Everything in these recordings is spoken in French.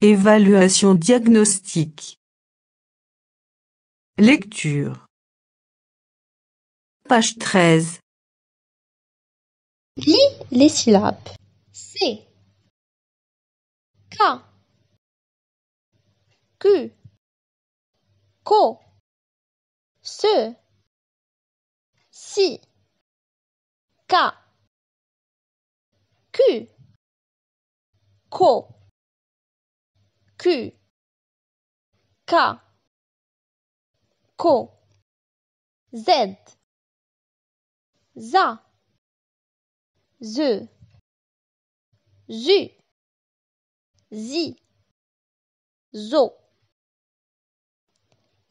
Évaluation diagnostique. Lecture. Page 13. Lis les syllabes. C. K. Q. Co. Ce. Si. K. Q. Co. Q, K, ko Z, Za, Ze, Zu, Zi, Zo,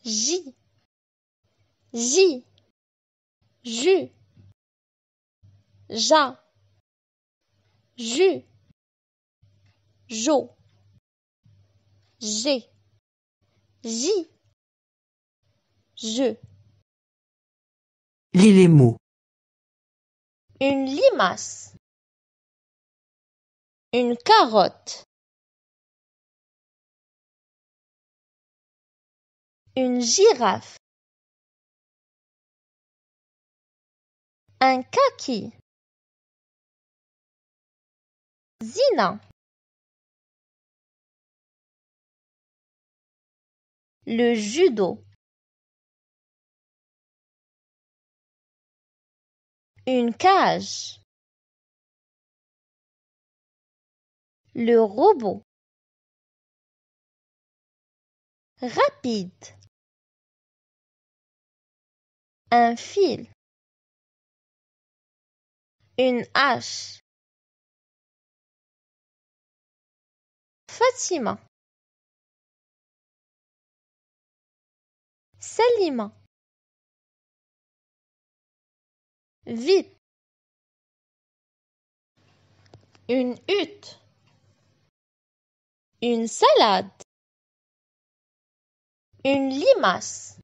J, J, Ju, Ja, Ju, Jo. J, J, je. Lis les mots. Une limace. Une carotte. Une girafe. Un kaki. Zina. le judo, une cage, le robot, rapide, un fil, une hache. Fatima Vite. Une hutte. Une salade. Une limace.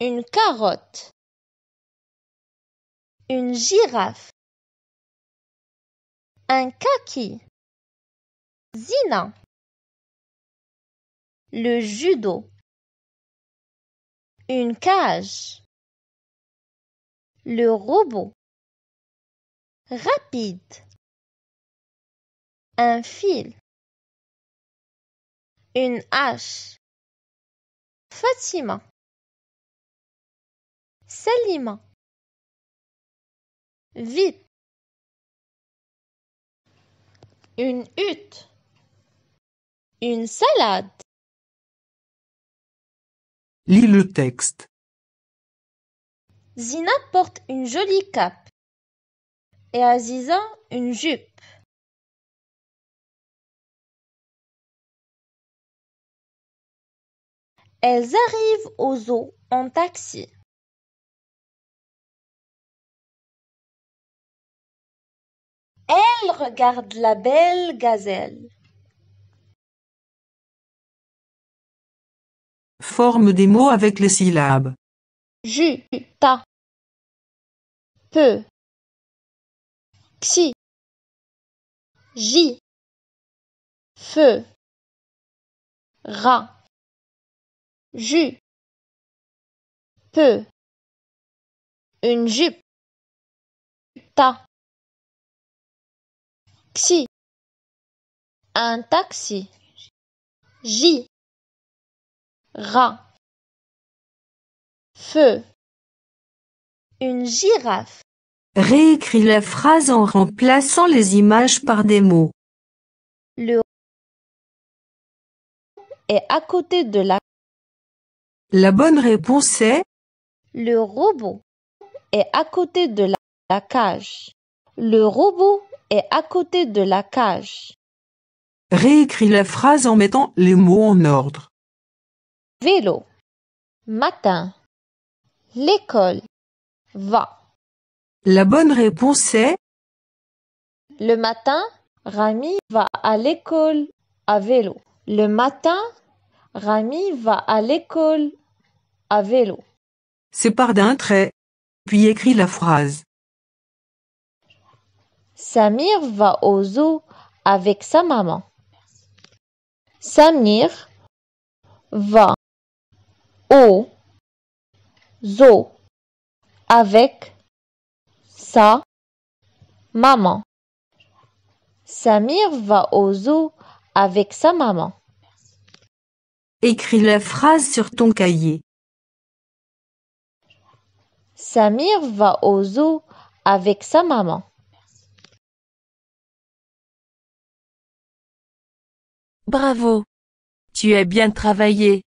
Une carotte. Une girafe. Un kaki. Zina. Le judo. Une cage. Le robot. Rapide. Un fil. Une hache. Fatima. Salima. Vite. Une hutte. Une salade. Lis le texte. Zina porte une jolie cape et Aziza une jupe. Elles arrivent au zoo en taxi. Elles regardent la belle gazelle. forme des mots avec les syllabes. Ju, ta, peu, xi, j, feu, ra, ju, peu, une jupe, ta, xi, un taxi, j, rat feu une girafe Réécris la phrase en remplaçant les images par des mots. Le est à côté de la. La bonne réponse est Le robot est à côté de la, la cage. Le robot est à côté de la cage. Réécris la phrase en mettant les mots en ordre vélo matin l'école va La bonne réponse est Le matin, Rami va à l'école à vélo. Le matin, Rami va à l'école à vélo. sépare d'un trait, puis écris la phrase. Samir va au zoo avec sa maman. Samir va au zoo avec sa maman. Samir va au zoo avec sa maman. Écris la phrase sur ton cahier. Samir va au zoo avec sa maman. Bravo. Tu as bien travaillé.